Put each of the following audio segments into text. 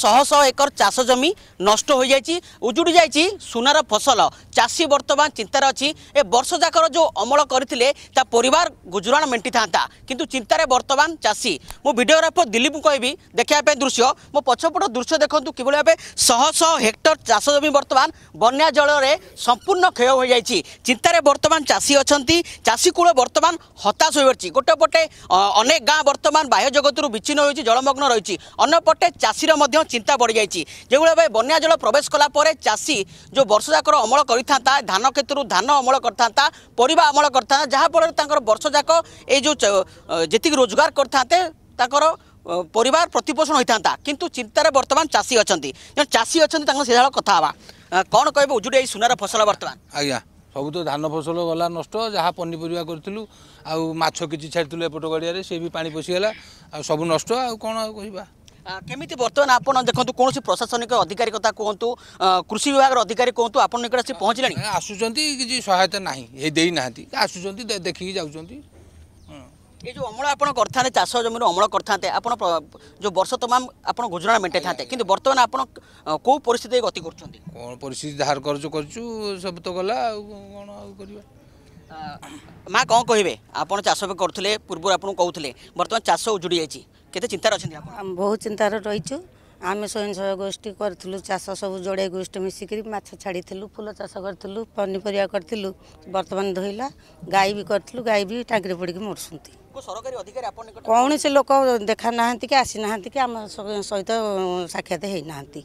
শহ শহ acre চাষ জমি নষ্ট হয়ে যাই উজুড়ি যাই সুনার ফসল চাষী বর্তমান চিন্তার অছি এ বর্ষ যাকর যে অমল করে তা পরিবার গুজরাণ মেটি থাকে কিন্তু চিন্তার বর্তমান চাষী মু ভিডিওগ্রাফর দিলীপ কেবি দেখা দৃশ্য মো পছপট দৃশ্য দেখুন কিভাবে ভাবে শহ শহ হেক্টর চাষ জমি বর্তমান বন্যা জলরে সম্পূর্ণ ক্ষয় হয়ে যাই চিন্তার বর্তমান চাষী অনেক চাষী কূল বর্তমান হতাশ হয়ে পড়ছে গোটে পটে অনেক গাঁ বর্তমান বাহ্য জগতর বিচ্ছিন্ন হয়েছে জলমগ্ন রয়েছে অন্যপটে চাষীর মধ্যে ମଧ୍ୟ ଚିନ୍ତା ବଢ଼ିଯାଇଛି ଯେଉଁଭଳି ଭାବେ ବନ୍ୟା ଜଳ ପ୍ରବେଶ କଲା ପରେ ଚାଷୀ ଯେଉଁ ବର୍ଷଯାକର ଅମଳ କରିଥାନ୍ତା ଧାନ କ୍ଷେତ୍ରରୁ ଧାନ ଅମଳ କରିଥାନ୍ତା ପରିବା ଅମଳ କରିଥାନ୍ତା ଯାହାଫଳରେ ତାଙ୍କର ବର୍ଷଯାକ ଏଇ ଯେଉଁ ଯେତିକି ରୋଜଗାର କରିଥାନ୍ତେ ତାଙ୍କର ପରିବାର ପ୍ରତିପୋଷଣ ହୋଇଥାନ୍ତା କିନ୍ତୁ ଚିନ୍ତାରେ ବର୍ତ୍ତମାନ ଚାଷୀ ଅଛନ୍ତି ଜଣେ ଚାଷୀ ଅଛନ୍ତି ତାଙ୍କ ସିଧାଳ କଥା ହେବା କ'ଣ କହିବେ ଉଜୁଡ଼ି ଏଇ ସୁନାର ଫସଲ ବର୍ତ୍ତମାନ ଆଜ୍ଞା ସବୁ ତ ଧାନ ଫସଲ ଗଲା ନଷ୍ଟ ଯାହା ପନିପରିବା କରିଥିଲୁ ଆଉ ମାଛ କିଛି ଛାଡ଼ିଥିଲୁ ଏପଟ ଗଡ଼ିଆରେ ସେ ବି ପାଣି ପଶିଗଲା ଆଉ ସବୁ ନଷ୍ଟ ଆଉ କ'ଣ ଆଉ କହିବା କେମିତି ବର୍ତ୍ତମାନ ଆପଣ ଦେଖନ୍ତୁ କୌଣସି ପ୍ରଶାସନିକ ଅଧିକାରୀ କଥା କୁହନ୍ତୁ କୃଷି ବିଭାଗର ଅଧିକାରୀ କୁହନ୍ତୁ ଆପଣ ନିକଟ ଆସି ପହଞ୍ଚିଲାଣି ଆସୁଛନ୍ତି କିଛି ସହାୟତା ନାହିଁ ଏ ଦେଇନାହାନ୍ତି ଆସୁଛନ୍ତି ଦେଖିକି ଯାଉଛନ୍ତି ଏ ଯେଉଁ ଅମଳ ଆପଣ କରିଥାନ୍ତେ ଚାଷ ଜମିରୁ ଅମଳ କରିଥାନ୍ତେ ଆପଣ ଯେଉଁ ବର୍ଷ ତମାମ ଆପଣ ଗୁଜୁରାଣ ମେଣ୍ଟାଇଥାନ୍ତେ କିନ୍ତୁ ବର୍ତ୍ତମାନ ଆପଣ କେଉଁ ପରିସ୍ଥିତିରେ ଗତି କରୁଛନ୍ତି କ'ଣ ପରିସ୍ଥିତି ଧାର କରଜ କରିଛୁ ସବୁ ତ ଗଲା ଆଉ କ'ଣ ଆଉ କରିବା ମା କ'ଣ କହିବେ ଆପଣ ଚାଷ କରୁଥିଲେ ପୂର୍ବରୁ ଆପଣଙ୍କୁ କହୁଥିଲେ ବର୍ତ୍ତମାନ ଚାଷ ଉଜୁଡ଼ି ଯାଇଛି କେତେ ଚିନ୍ତାରେ ଅଛନ୍ତି ଆପଣ ବହୁତ ଚିନ୍ତାରେ ରହିଛୁ ଆମେ ସ୍ୱୟଂ ସ୍ୱୟଂସହାୟକ ଗୋଷ୍ଠୀ କରିଥିଲୁ ଚାଷ ସବୁ ଯୋଡ଼ାଇ ଗୋଷ୍ଠୀ ମିଶିକିରି ମାଛ ଛାଡ଼ିଥିଲୁ ଫୁଲ ଚାଷ କରିଥିଲୁ ପନିପରିବା କରିଥିଲୁ ବର୍ତ୍ତମାନ ଧୋଇଲା ଗାଈ ବି କରିଥିଲୁ ଗାଈ ବି ଟାଙ୍କିରେ ପଡ଼ିକି ମରୁଛନ୍ତି କୌଣସି ଲୋକ ଦେଖା ନାହାନ୍ତି କି ଆସିନାହାନ୍ତି କି ଆମ ସହିତ ସାକ୍ଷାତ ହେଇନାହାନ୍ତି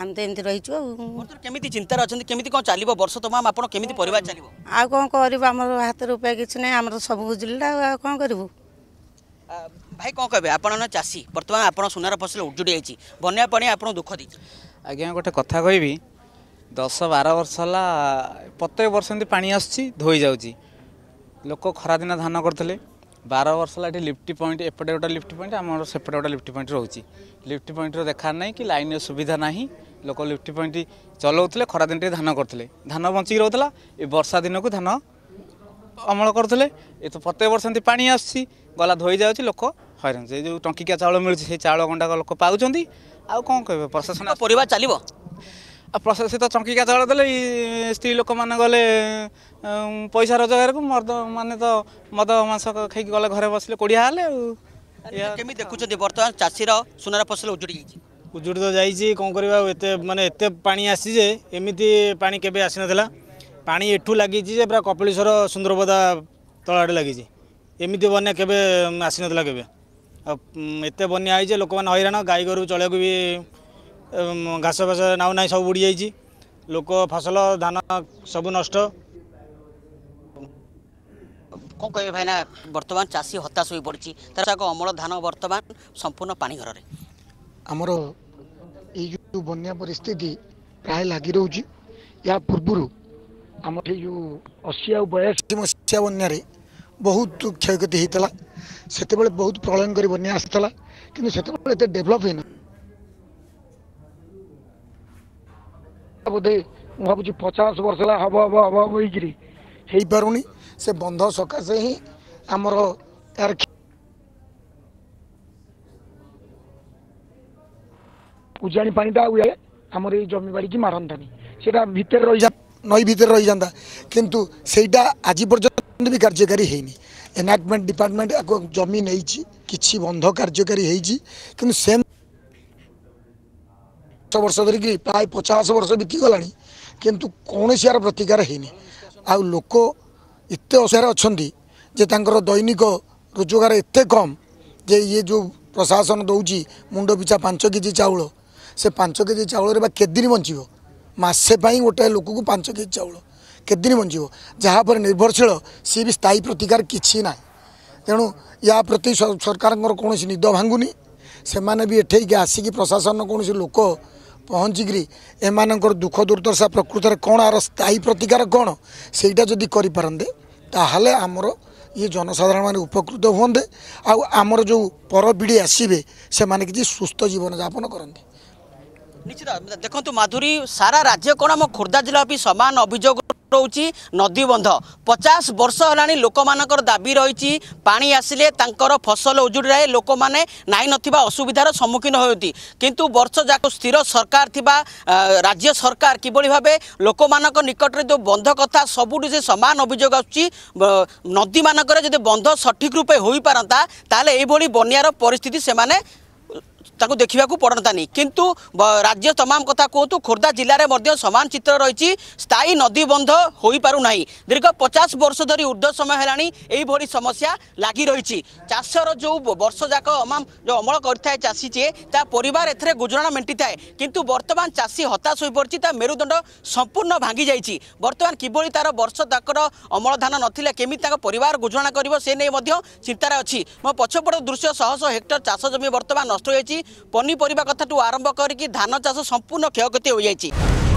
ଆମେ ତ ଏମିତି ରହିଛୁ ଆଉ କେମିତି ଚିନ୍ତାରେ ଅଛନ୍ତି କେମିତି କ'ଣ ଚାଲିବ ବର୍ଷ ତମାମ ଆପଣ କେମିତି ପରିବାର ଚାଲିବ ଆଉ କ'ଣ କରିବୁ ଆମର ହାତରେ ଉପାୟ କିଛି ନାହିଁ ଆମର ସବୁ ବୁଝିଲେ ଆଉ ଆଉ କ'ଣ କରିବୁ ভাই কম কবে আপনার চাষী বর্তমানে আপনার সোনার ফসল উজুড়ি যাই বন্যা পাঁ আপনার দুঃখ দিয়েছে আজ্ঞা গোটে কথা কবি দশ বার বর্ষ হল প্রত্যেক বর্ষ এমনি পাঁচ আসছি ধোই যাচ্ছি লোক খরাদিন ধান করলে বার বর্ষ হল এটি লিফ্টি পয়েন্ট এপটে গোটা লিফ্ট পয়েন্ট আমার সেপটে গোটা লিফ্ট পয়েন্ট রয়েছে লিফ্ট পয়েন্টর দেখা নাই কি লাইনের সুবিধা না লোক লিফ্ট পয়েন্ট চলাউলে খরাদিন টিকে ধান করলে ধান বঞ্চিক রহুলা এ বর্ষা দিনক ধান অমল করলে এ তো প্রত্যেক বর্ষ এমনি পাঁচ ଆସୁଛି গলা ধোই ଯାଉଛି লোক ହଇରାଣ ସେ ଯେଉଁ ଟଙ୍କିକିଆ ଚାଉଳ ମିଳୁଛି ସେଇ ଚାଉଳ ଗଣ୍ଡାକ ଲୋକ ପାଉଛନ୍ତି ଆଉ କ'ଣ କହିବେ ପ୍ରଶାସନ ପରିବାର ଚାଲିବ ଆଉ ପ୍ରଶାସନ ତ ଟଙ୍କିକିଆ ଚାଉଳ ଦେଲେ ସ୍ତ୍ରୀ ଲୋକମାନେ ଗଲେ ପଇସା ରୋଜଗାରକୁ ମଦ ମାନେ ତ ମଦ ମାଂସ ଖାଇକି ଗଲେ ଘରେ ବସିଲେ କୋଡ଼ିଆ ହେଲେ ଆଉ କେମିତି ଦେଖୁଛନ୍ତି ବର୍ତ୍ତମାନ ଚାଷୀର ସୁନାର ଫସଲ ଉଜୁଡ଼ି ଯାଇଛି ଉଜୁଡ଼ି ତ ଯାଇଛି କ'ଣ କରିବା ଆଉ ଏତେ ମାନେ ଏତେ ପାଣି ଆସିଛି ଯେ ଏମିତି ପାଣି କେବେ ଆସିନଥିଲା ପାଣି ଏଠୁ ଲାଗିଛି ଯେ ପୁରା କପିଳେଶ୍ୱର ସୁନ୍ଦରପଦା ତଳ ଆଡ଼େ ଲାଗିଛି ଏମିତି ବନ୍ୟା କେବେ ଆସିନଥିଲା କେବେ ଏତେ ବନ୍ୟା ହେଇଛି ଲୋକମାନେ ହଇରାଣ ଗାଈ ଗୋରୁ ଚଳେଇବାକୁ ବି ଘାସ ଫାସ ନାଉ ନାହିଁ ସବୁ ବୁଡ଼ି ଯାଇଛି ଲୋକ ଫସଲ ଧାନ ସବୁ ନଷ୍ଟ କ'ଣ କହିବେ ଭାଇନା ବର୍ତ୍ତମାନ ଚାଷୀ ହତାଶ ହୋଇ ପଡ଼ିଛି ତାର ଏକ ଅମଳ ଧାନ ବର୍ତ୍ତମାନ ସମ୍ପୂର୍ଣ୍ଣ ପାଣି ଘରରେ ଆମର ଏଇ ଯେଉଁ ବନ୍ୟା ପରିସ୍ଥିତି ପ୍ରାୟ ଲାଗି ରହୁଛି ଏହା ପୂର୍ବରୁ ଆମର ଏଇ ଯେଉଁ ଅଶୀ ଆଉ ବୟାଅଶୀ ମସିହା ବନ୍ୟାରେ ବହୁତ କ୍ଷୟକ୍ଷତି ହେଇଥିଲା ସେତେବେଳେ ବହୁତ ପ୍ରଳୟଙ୍କରୀ ବନ୍ୟା ଆସିଥିଲା କିନ୍ତୁ ସେତେବେଳେ ଏତେ ଡେଭଲପ୍ ହେଇନି ବୋଧେ ମୁଁ ଭାବୁଛି ପଚାଶ ବର୍ଷ ହେଲା ହବ ହବ ହବ ହବ ହେଇକିରି ହେଇପାରୁନି ସେ ବନ୍ଧ ସକାଶେ ହିଁ ଆମର ଏହାର ଉଜାଣି ପାଣିଟା ଆଉ ଆମର ଏଇ ଜମି ବାଡ଼ିକି ମାରନ୍ତାନି ସେଇଟା ଭିତରେ ରହିଯା ନଈ ଭିତରେ ରହିଯାନ୍ତା କିନ୍ତୁ ସେଇଟା ଆଜି ପର୍ଯ୍ୟନ୍ତ ବି କାର୍ଯ୍ୟକାରୀ ହେଇନି ଏନାଟମେଣ୍ଟ ଡିପାର୍ଟମେଣ୍ଟ ଆକୁ ଜମି ନେଇଛି କିଛି ବନ୍ଧ କାର୍ଯ୍ୟକାରୀ ହେଇଛି କିନ୍ତୁ ସେମ୍ ଦଶ ବର୍ଷ ଧରିକି ପ୍ରାୟ ପଚାଶ ବର୍ଷ ବିତିଗଲାଣି କିନ୍ତୁ କୌଣସି ଆର ପ୍ରତିକାର ହେଇନି ଆଉ ଲୋକ ଏତେ ଅସୁବିଧାରେ ଅଛନ୍ତି ଯେ ତାଙ୍କର ଦୈନିକ ରୋଜଗାର ଏତେ କମ୍ ଯେ ଇଏ ଯେଉଁ ପ୍ରଶାସନ ଦେଉଛି ମୁଣ୍ଡ ପିଛା ପାଞ୍ଚ କେଜି ଚାଉଳ ସେ ପାଞ୍ଚ କେଜି ଚାଉଳରେ ବା କେଦିନ ବଞ୍ଚିବ ମାସେ ପାଇଁ ଗୋଟାଏ ଲୋକକୁ ପାଞ୍ଚ କେଜି ଚାଉଳ କେତେଦିନ ବଞ୍ଚିବ ଯାହା ଉପରେ ନିର୍ଭରଶୀଳ ସିଏ ବି ସ୍ଥାୟୀ ପ୍ରତିକାର କିଛି ନାହିଁ ତେଣୁ ୟା ପ୍ରତି ସରକାରଙ୍କର କୌଣସି ନିଦ ଭାଙ୍ଗୁନି ସେମାନେ ବି ଏଠେଇକି ଆସିକି ପ୍ରଶାସନର କୌଣସି ଲୋକ ପହଞ୍ଚିକିରି ଏମାନଙ୍କର ଦୁଃଖ ଦୁର୍ଦ୍ଦଶା ପ୍ରକୃତରେ କ'ଣ ଆର ସ୍ଥାୟୀ ପ୍ରତିକାର କ'ଣ ସେଇଟା ଯଦି କରିପାରନ୍ତେ ତାହେଲେ ଆମର ଇଏ ଜନସାଧାରଣମାନେ ଉପକୃତ ହୁଅନ୍ତେ ଆଉ ଆମର ଯେଉଁ ପରପିଢ଼ି ଆସିବେ ସେମାନେ କିଛି ସୁସ୍ଥ ଜୀବନଯାପନ କରନ୍ତି ନିଶ୍ଚିତ ଦେଖନ୍ତୁ ମାଧୁରୀ ସାରା ରାଜ୍ୟ କ'ଣ ଆମ ଖୋର୍ଦ୍ଧା ଜିଲ୍ଲା ବି ସମାନ ଅଭିଯୋଗ ଉଠଉଛି ନଦୀବନ୍ଧ ପଚାଶ ବର୍ଷ ହେଲାଣି ଲୋକମାନଙ୍କର ଦାବି ରହିଛି ପାଣି ଆସିଲେ ତାଙ୍କର ଫସଲ ଉଜୁଡ଼ିଯାଏ ଲୋକମାନେ ନାହିଁ ନଥିବା ଅସୁବିଧାର ସମ୍ମୁଖୀନ ହେଉଛନ୍ତି କିନ୍ତୁ ବର୍ଷ ଯାକ ସ୍ଥିର ସରକାର ଥିବା ରାଜ୍ୟ ସରକାର କିଭଳି ଭାବେ ଲୋକମାନଙ୍କ ନିକଟରେ ଯେଉଁ ବନ୍ଧ କଥା ସବୁଠୁ ସେ ସମାନ ଅଭିଯୋଗ ଆସୁଛି ନଦୀମାନଙ୍କରେ ଯଦି ବନ୍ଧ ସଠିକ ରୂପେ ହୋଇପାରନ୍ତା ତାହେଲେ ଏଇଭଳି ବନ୍ୟାର ପରିସ୍ଥିତି ସେମାନେ ତାକୁ ଦେଖିବାକୁ ପଡ଼ନ୍ତାନି କିନ୍ତୁ ରାଜ୍ୟ ତମାମ କଥା କୁହନ୍ତୁ ଖୋର୍ଦ୍ଧା ଜିଲ୍ଲାରେ ମଧ୍ୟ ସମାନ ଚିତ୍ର ରହିଛି ସ୍ଥାୟୀ ନଦୀ ବନ୍ଧ ହୋଇପାରୁନାହିଁ ଦୀର୍ଘ ପଚାଶ ବର୍ଷ ଧରି ଉର୍ଦ୍ଧ୍ୱ ସମୟ ହେଲାଣି ଏହିଭଳି ସମସ୍ୟା ଲାଗି ରହିଛି ଚାଷର ଯେଉଁ ବର୍ଷ ଯାକ ଅମାମ ଯେଉଁ ଅମଳ କରିଥାଏ ଚାଷୀ ଯିଏ ତା ପରିବାର ଏଥିରେ ଗୁଜୁରାଣ ମେଣ୍ଟିଥାଏ କିନ୍ତୁ ବର୍ତ୍ତମାନ ଚାଷୀ ହତାଶ ହୋଇପଡ଼ିଛି ତା ମେରୁଦଣ୍ଡ ସମ୍ପୂର୍ଣ୍ଣ ଭାଙ୍ଗି ଯାଇଛି ବର୍ତ୍ତମାନ କିଭଳି ତା'ର ବର୍ଷ ତାକର ଅମଳ ଧାନ ନଥିଲା କେମିତି ତାଙ୍କ ପରିବାର ଗୁଜୁରାଣ କରିବ ସେ ନେଇ ମଧ୍ୟ ଚିନ୍ତାରେ ଅଛି ମୋ ପଛପଟ ଦୃଶ୍ୟ ଶହ ଶହ ହେକ୍ଟର ଚାଷ ଜମି ବର୍ତ୍ତମାନ ନଷ୍ଟ ହୋଇଯାଇଛି ପନିପରିବା କଥାଠୁ ଆରମ୍ଭ କରିକି ଧାନ ଚାଷ ସମ୍ପୂର୍ଣ୍ଣ କ୍ଷୟକ୍ଷତି ହୋଇଯାଇଛି